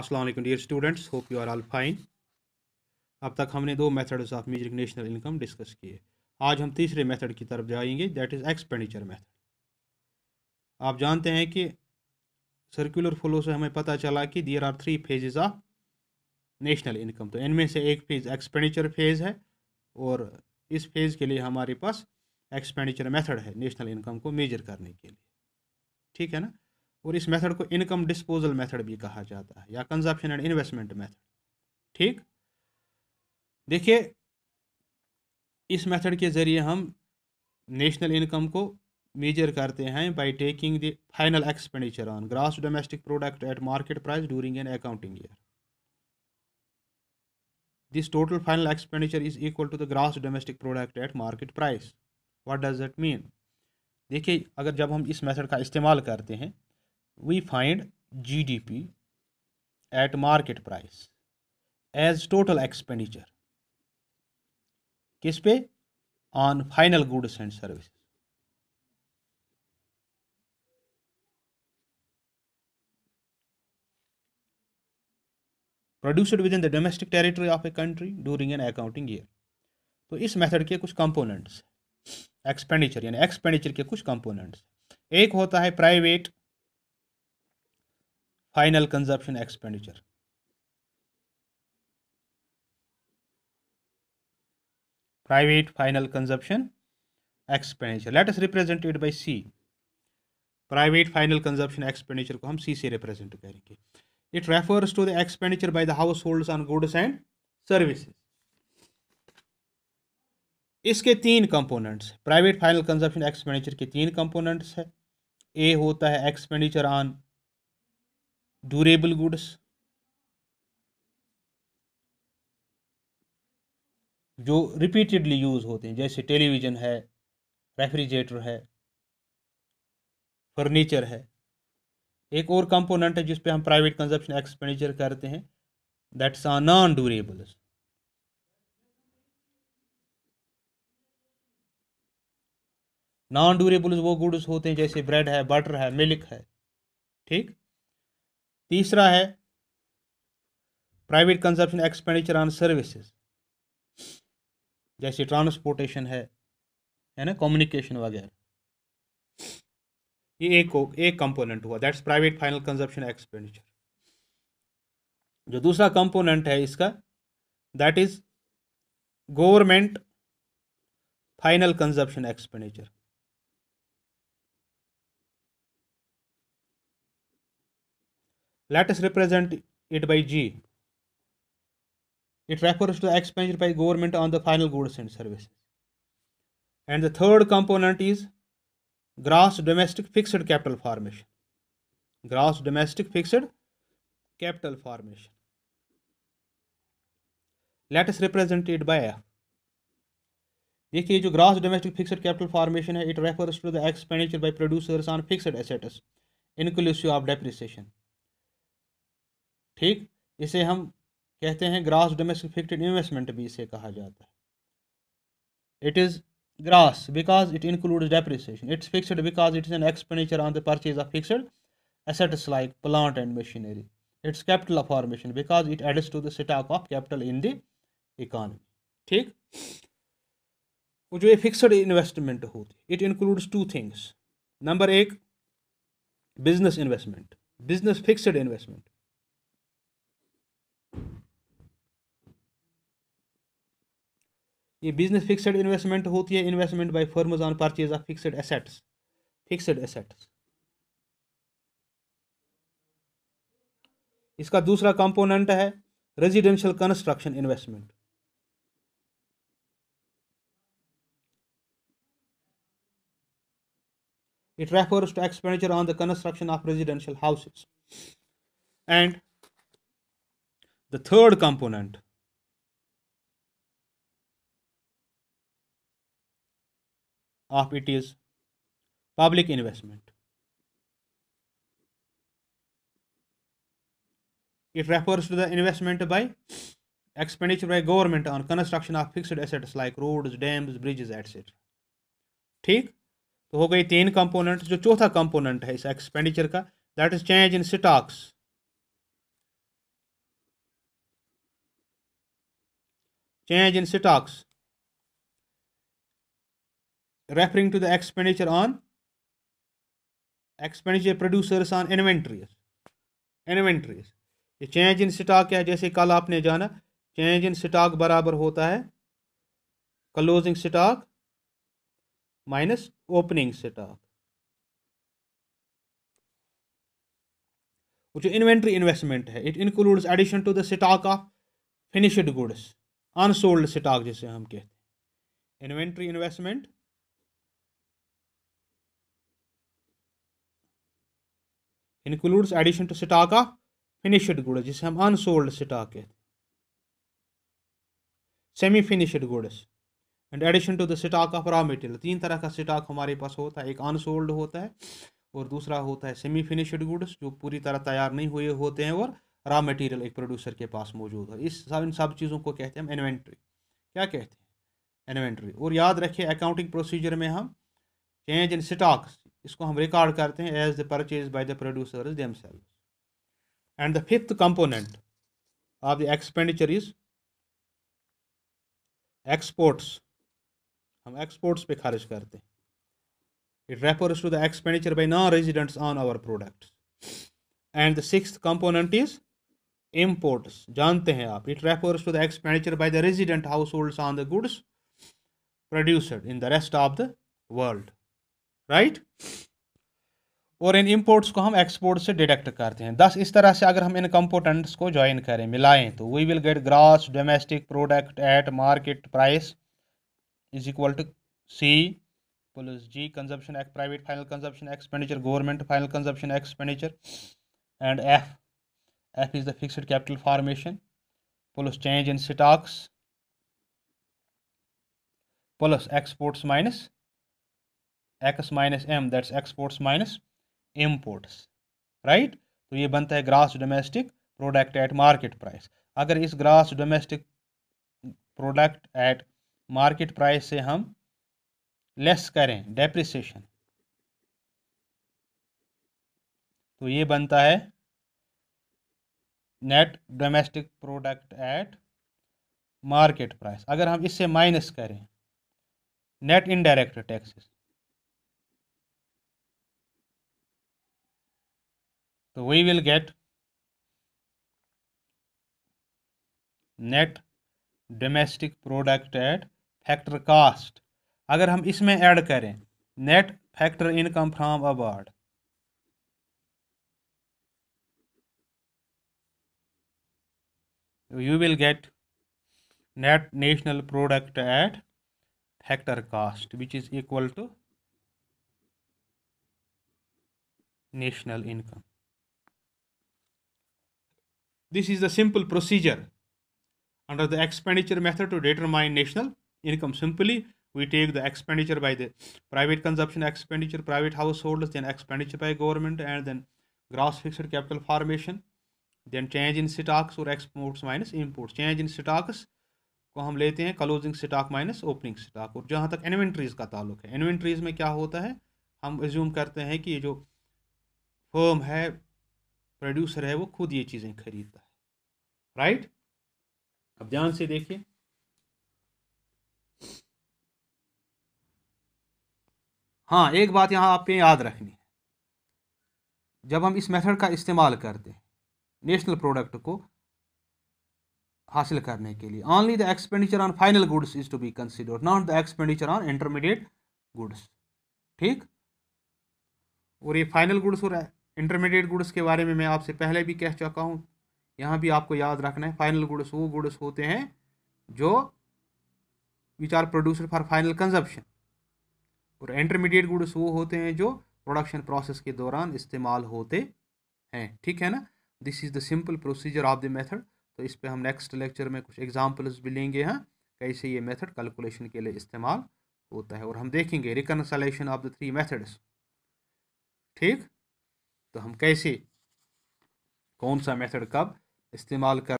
Aslam dear students hope you are all fine अब तक हमने दो methods of music national income discuss किए आज हम तीसरे मेथड की तरफ जाएंगे दैट इज़ एक्सपेंडिचर मेथड आप जानते हैं कि सर्कुलर फ्लो से हमें पता चला कि there are three phases of national income तो इनमें से एक फेज़ एक्सपेंडिचर फेज़ है और इस फेज़ के लिए हमारे पास एक्सपेंडिचर मेथड है नेशनल इनकम को मेजर करने के लिए ठीक है ना और इस मेथड को इनकम डिस्पोजल मेथड भी कहा जाता है या कंजप्शन एंड इन्वेस्टमेंट मेथड ठीक देखिए इस मेथड के ज़रिए हम नेशनल इनकम को मेजर करते हैं by taking the final expenditure on gross domestic product at market price during an accounting year this total final expenditure is equal to the gross domestic product at market price what does that mean देखिए अगर जब हम इस method का इस्तेमाल करते हैं we find GDP at market price as total expenditure. किस पे on final goods and service produced within the domestic territory of a country during an accounting year तो इस मेथड के कुछ कंपोनेंट्स एक्सपेंडिचर यानी एक्सपेंडिचर के कुछ components एक होता है private final consumption expenditure private final consumption expenditure let us represent it by c private final consumption expenditure को हम c से represent करेंगे it refers to the expenditure by the households on goods and services इसके तीन components private final consumption expenditure के तीन components है A होता है एक्सपेंडिचर ऑन ड्यूरेबल गुड्स जो रिपीटेडली यूज़ होते हैं जैसे टेलीविज़न है रेफ्रिजरेटर है फर्नीचर है एक और कंपोनेंट है जिस पे हम प्राइवेट कंजप्शन एक्सपेंडिचर करते हैं that's are non durables non durables वो गुड्स होते हैं जैसे ब्रेड है बटर है मिल्क है ठीक तीसरा है private consumption expenditure on services जैसे ट्रांसपोर्टेशन है है ना कम्युनिकेशन वगैरह ये एक एक कंपोनेंट हुआ that's private final consumption expenditure जो दूसरा कंपोनेंट है इसका that is government final consumption expenditure Let us represent it by G. It refers to the expenditure by government on the final goods and services. And the third component is gross domestic fixed capital formation. Gross domestic fixed capital formation. Let let us represent it by देखिए जो domestic domestic fixed capital formation है it refers to the expenditure by producers on fixed assets inclusive of depreciation ठीक इसे हम कहते हैं grass domestic fixed investment भी इसे कहा जाता है it is gross because it includes depreciation it's fixed because it is an expenditure on the purchase of fixed assets like plant and machinery. Its capital formation because it adds to the stock of capital in the economy ठीक वो जो ये fixed investment होती it includes two things number एक business investment business fixed investment ये business fixed investment होती है investment by firms on purchase of fixed assets fixed assets इसका दूसरा कंपोनेंट है residential construction investment it refers to expenditure on the construction of residential houses and the third component of it is public investment. It refers to the investment by expenditure by government on construction of fixed assets like roads, dams, bridges, etc. ठीक तो हो गई तीन component जो चौथा component है इस expenditure का that is change in stocks change in stocks referring to the expenditure on expenditure producers on inventories inventories ये चेंज इन स्टॉक क्या है जैसे कल आपने जाना चेंज इन स्टॉक बराबर होता है closing stock minus opening stock जो इन्वेंट्री इन्वेस्टमेंट है it includes addition to the stock of finished goods unsold stock जिसे हम कहते हैं inventory investment includes addition to stock of finished goods जिसे हम अनसोल्ड स्टॉक कहते हैं semi finished goods and addition to the stock of raw material तीन तरह का स्टॉक हमारे पास होता है एक अनसोल्ड होता है और दूसरा होता है सेमी फिनिश्ड गुड्स जो पूरी तरह तैयार नहीं हुए होते हैं और रॉ मटेरियल एक प्रोड्यूसर के पास मौजूद है इस सब इन सब चीज़ों को कहते हैं हम इन्वेंट्री क्या कहते हैं इन्वेंट्री और याद रखिए अकाउंटिंग प्रोसीजर में हम चेंज इन स्टॉक्स इसको हम रिकॉर्ड करते हैं as the purchase by the producer is sale and the fifth component of the expenditure is exports हम एक्सपोर्ट्स पे खर्च करते हैं it refers to the expenditure by non residents on our product and the six component is imports जानते हैं आप it refers to the expenditure by the resident household on the goods produced in the rest of the world right और इन imports को हम export से deduct करते हैं दस इस तरह से अगर हम इन कंपोटेंट्स को ज्वाइन करें मिलाएं तो we will get gross domestic product at market price is equal to C plus G consumption private final consumption expenditure government final consumption expenditure and F F is the fixed capital formation plus change in stocks plus exports minus X minus M that's exports minus imports right तो ये बनता है gross domestic product at market price अगर इस gross domestic product at market price से हम less करें depreciation तो ये बनता है net domestic product at market price अगर हम इससे माइनस करें नेट इनडायरेक्ट टैक्सेस तो we will get net domestic product at factor cost अगर हम इसमें ऐड करें net factor income from abroad you will get net national product at factor cost which is equal to national income This is the simple procedure. Under the expenditure method to determine national income, simply we take the expenditure by the private consumption expenditure, private households, then expenditure by government, and then gross fixed capital formation, then change in stocks or exports minus imports. Change in stocks को हम लेते हैं closing stock minus opening stock और जहाँ तक inventories का ताल्लुक है इन्वेंट्रीज़ में क्या होता है हम एज्यूम करते हैं कि ये जो फर्म है प्रोड्यूसर है वो खुद ये चीज़ें खरीदता है राइट अब ध्यान से देखिए हाँ एक बात यहाँ आपके याद रखनी है जब हम इस मेथड का इस्तेमाल करते हैं नेशनल प्रोडक्ट को हासिल करने के लिए only the expenditure on final goods is to be considered not the expenditure on intermediate goods ठीक और ये फाइनल गुड्स और इंटरमीडिएट गुड्स के बारे में मैं आपसे पहले भी कह चुका हूँ यहाँ भी आपको याद रखना है फाइनल गुड्स वो गुड्स होते हैं जो which are produced for final consumption और इंटरमीडिएट गुड्स वो होते हैं जो प्रोडक्शन प्रोसेस के दौरान इस्तेमाल होते हैं ठीक है ना this is the simple procedure of the method तो इस पर हम नेक्स्ट लेक्चर में कुछ एग्जाम्पल्स भी लेंगे हैं हाँ? कैसे ये मेथड कैलकुलेशन के लिए इस्तेमाल होता है और हम देखेंगे reconciliation of the three methods ठीक तो हम कैसे कौन सा मेथड कब इस्तेमाल कर